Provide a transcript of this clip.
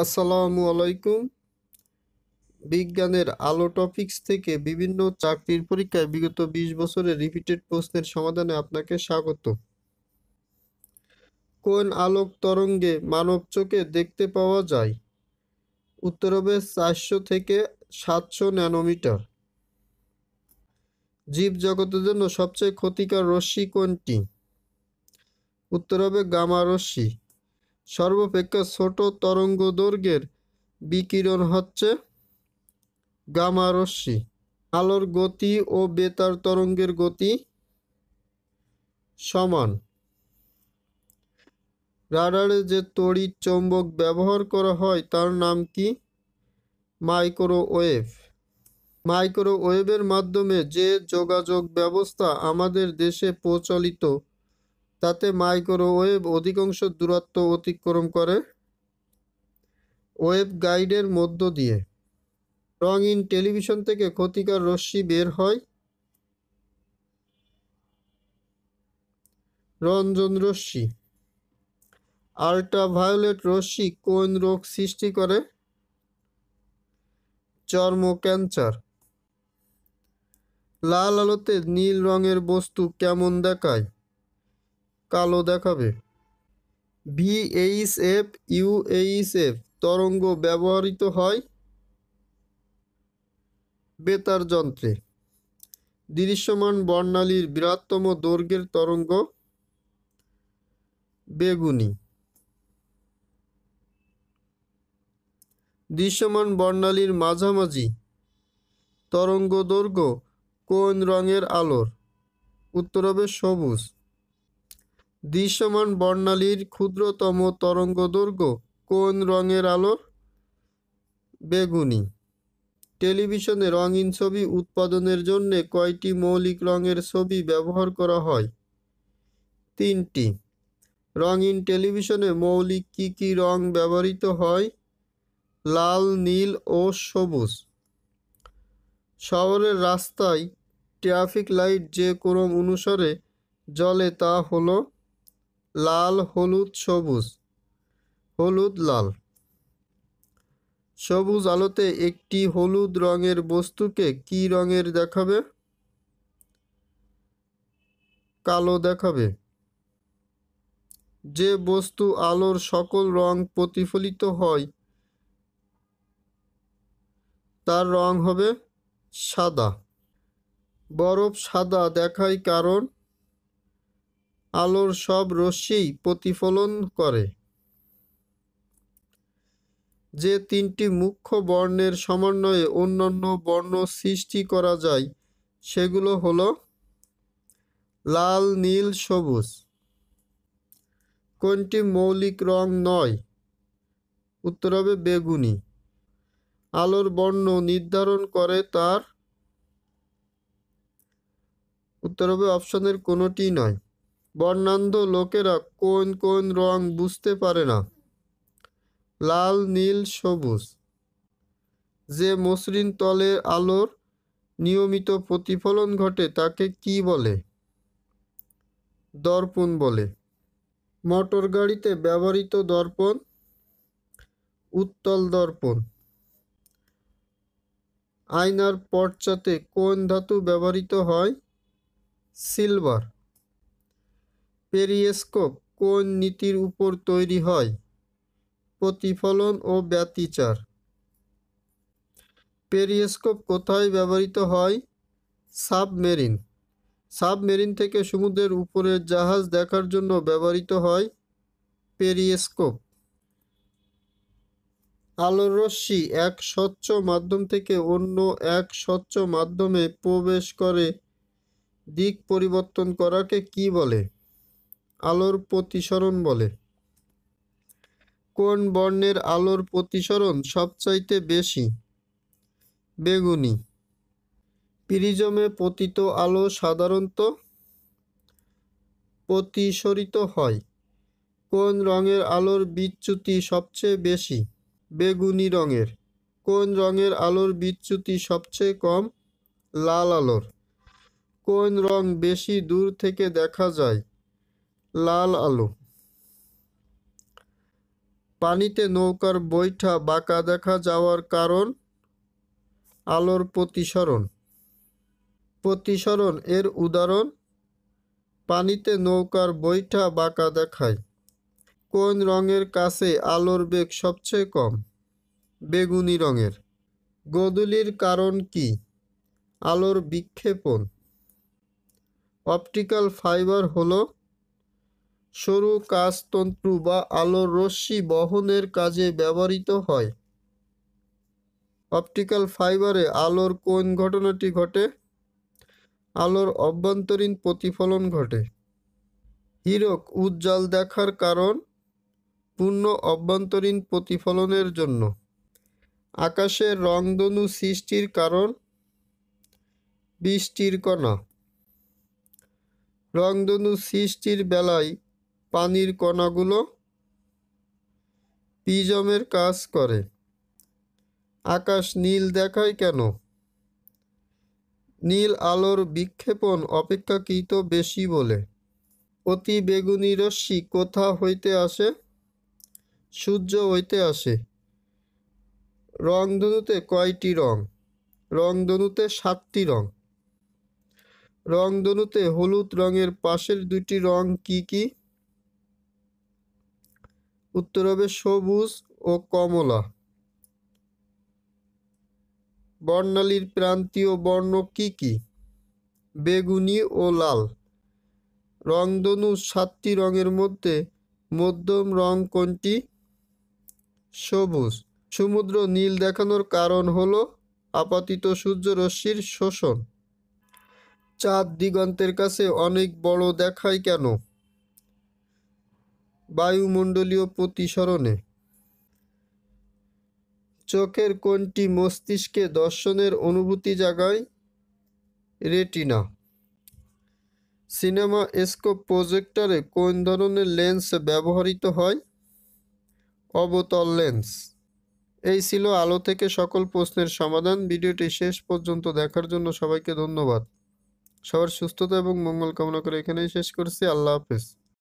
আসসালামু আলাইকুম বিজ্ঞানের আলো টপিক্স থেকে বিভিন্ন চাকরির পরীক্ষায় বিগত ২০ বছরের রিপিটেড প্রশ্নের সমাধানে আপনাকে স্বাগত কোন আলোক তরঙ্গে মানব চোখে দেখতে পাওয়া যায় উত্তর হবে চারশো থেকে সাতশো ন্যানোমিটার জীব জগতের জন্য সবচেয়ে ক্ষতিকর রশ্মি কোনটি উত্তর হবে গামা রশ্মি সর্বাপেক্ষা ছোট তরঙ্গ দৈর্ঘ্যের বিকিরণ হচ্ছে গামা রশ্মি আলোর গতি ও বেতার তরঙ্গের গতি সমান রাডারে যে তড়িৎ চৌম্বক ব্যবহার করা হয় তার নাম কি মাইক্রোওয়েভ মাইক্রোওয়েভের মাধ্যমে যে যোগাযোগ ব্যবস্থা আমাদের দেশে প্রচলিত তাতে মাইক্রোওয়েভ অধিকাংশ দূরত্ব অতিক্রম করে ওয়েব গাইডের মধ্য দিয়ে রং ইন টেলিভিশন থেকে ক্ষতিকর রশ্মি বের হয় রঞ্জন রশ্মি আল্ট্রাভায়োলেট রশ্মি কোন রোগ সৃষ্টি করে চর্ম ক্যান্সার লাল আলোতে নীল রঙের বস্তু কেমন দেখায় কালো দেখাবে ভিএইচএফ ইউএইচএফ তরঙ্গ ব্যবহৃত হয় বেতার যন্ত্রে দৃশ্যমান বর্ণালীর বৃহত্তম দৈর্ঘ্যের তরঙ্গ বেগুনি দৃশ্যমান বর্ণালীর মাঝামাঝি তরঙ্গ দৈর্ঘ্য কোন রঙের আলোর উত্তর হবে সবুজ দৃশ্যমান বর্ণালীর ক্ষুদ্রতম তরঙ্গদৈর্ঘ্য কোন রঙের আলোর বেগুনি টেলিভিশনে রঙিন ছবি উৎপাদনের জন্য কয়টি মৌলিক রঙের ছবি ব্যবহার করা হয় তিনটি রঙিন টেলিভিশনে মৌলিক কি কি রং ব্যবহৃত হয় লাল নীল ও সবুজ শহরের রাস্তায় ট্রাফিক লাইট যে ক্রম অনুসারে জলে তা হলো লাল হলুদ সবুজ হলুদ লাল সবুজ আলোতে একটি হলুদ রঙের বস্তুকে কি রঙের দেখাবে কালো দেখাবে যে বস্তু আলোর সকল রং প্রতিফলিত হয় তার রং হবে সাদা বরফ সাদা দেখায় কারণ আলোর সব রশ্মি প্রতিফলন করে যে তিনটি মুখ্য বর্ণের সমন্বয়ে অন্যান্য বর্ণ সৃষ্টি করা যায় সেগুলো হলো লাল নীল সবুজ কোনটি মৌলিক রং নয় উত্তর হবে বেগুনি আলোর বর্ণ নির্ধারণ করে তার উত্তর হবে অপশনের কোনোটি নয় বর্ণান্ধ লোকেরা কোন কোন রং বুঝতে পারে না লাল নীল সবুজ যে মসৃণ তলে আলোর নিয়মিত প্রতিফলন ঘটে তাকে কি বলে দর্পণ বলে মোটর গাড়িতে ব্যবহৃত দর্পণ উত্তল দর্পণ আয়নার পর্চাতে কোন ধাতু ব্যবহৃত হয় সিলভার পেরিয়েস্কোপ কোন নীতির উপর তৈরি হয় প্রতিফলন ও ব্যতিচার পেরিয়েস্কোপ কোথায় ব্যবহৃত হয় সাবমেরিন সাবমেরিন থেকে সমুদ্রের উপরের জাহাজ দেখার জন্য ব্যবহৃত হয় পেরিয়েস্কোপ আলোর রশ্মি এক স্বচ্ছ মাধ্যম থেকে অন্য এক স্বচ্ছ মাধ্যমে প্রবেশ করে দিক পরিবর্তন করাকে কি বলে আলোর প্রতিসরণ বলে কোন বর্ণের আলোর প্রতিসরণ সবচাইতে বেশি বেগুনি প্রিজমে পতিত আলো সাধারণত প্রতিসরিত হয় কোন রঙের আলোর বিচ্যুতি সবচেয়ে বেশি বেগুনি রঙের কোন রঙের আলোর বিচ্যুতি সবচেয়ে কম লাল আলোর কোন রং বেশি দূর থেকে দেখা যায় লাল আলো পানিতে নৌকার বৈঠা বাঁকা দেখা যাওয়ার কারণ আলোর প্রতিসরণ প্রতিসরণ এর উদাহরণ পানিতে নৌকার বৈঠা বাঁকা দেখায় কোন রঙের কাছে আলোর বেগ সবচেয়ে কম বেগুনি রঙের গদুলির কারণ কি আলোর বিক্ষেপণ অপটিক্যাল ফাইবার হলো সরু কাজতন্ত্র বা আলোর রশ্মি বহনের কাজে ব্যবহৃত হয় অপটিক্যাল ফাইবারে আলোর কোন ঘটনাটি ঘটে আলোর অভ্যন্তরীণ প্রতিফলন ঘটে হিরক উজ্জ্বল দেখার কারণ পূর্ণ অভ্যন্তরীণ প্রতিফলনের জন্য আকাশের রংধনু সৃষ্টির কারণ বৃষ্টির কণা রংধনু সৃষ্টির বেলায় পানির কণাগুলো পিজমের কাজ করে আকাশ নীল দেখায় কেন নীল আলোর বিক্ষেপণ অপেক্ষাকৃত বেশি বলে অতি বেগুনি রশ্মি কোথা হইতে আসে সূর্য হইতে আসে রংধনুতে কয়টি রং রংধনুতে সাতটি রং রংধনুতে হলুদ রঙের পাশের দুটি রং কি কী উত্তর হবে সবুজ ও কমলা বর্ণালীর প্রান্তীয় বর্ণ কি কি বেগুনি ও লাল রংধনু সাতটি রঙের মধ্যে মধ্যম রং কোনটি সবুজ সমুদ্র নীল দেখানোর কারণ হল আপাতিত সূর্যরশ্মির শোষণ চাঁদ দিগন্তের কাছে অনেক বড় দেখায় কেন বায়ুমণ্ডলীয় প্রতিসরণে চোখের কোনটি মস্তিষ্কে দর্শনের অনুভূতি জাগায় রেটিনা সিনেমা স্কোপ প্রজেক্টরে কোন ধরনের লেন্স ব্যবহৃত হয় অবতল লেন্স এই ছিল আলো থেকে সকল প্রশ্নের সমাধান ভিডিওটি শেষ পর্যন্ত দেখার জন্য সবাইকে ধন্যবাদ সবার সুস্থতা এবং মঙ্গল কামনা করে এখানেই শেষ করছি আল্লাহ হাফেজ